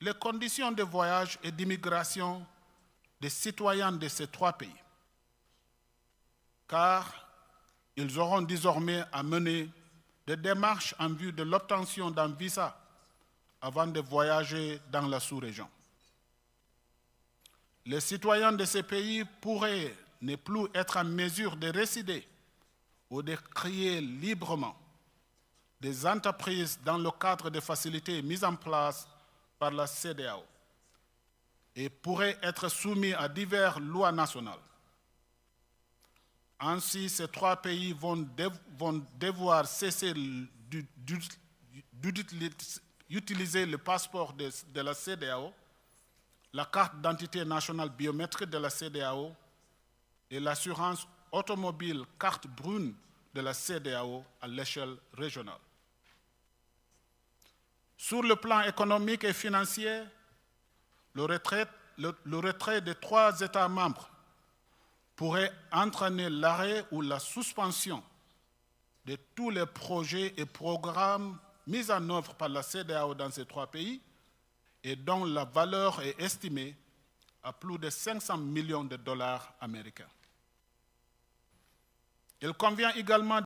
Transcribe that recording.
les conditions de voyage et d'immigration des citoyens de ces trois pays, car ils auront désormais à mener des démarches en vue de l'obtention d'un visa avant de voyager dans la sous-région. Les citoyens de ces pays pourraient ne plus être en mesure de résider ou de crier librement des entreprises dans le cadre des facilités mises en place par la CDAO et pourraient être soumises à diverses lois nationales. Ainsi, ces trois pays vont, devoir cesser d'utiliser le passeport de, la CDAO, la carte d'identité nationale biométrique de la CDAO et l'assurance automobile carte brune de la CDAO à l'échelle régionale. Sur le plan économique et financier, le retrait, le, des trois États membres pourrait entraîner l'arrêt ou la suspension de tous les projets et programmes mis en œuvre par la CDAO dans ces trois pays et dont la valeur est estimée à plus de 500 millions de dollars américains. Il convient également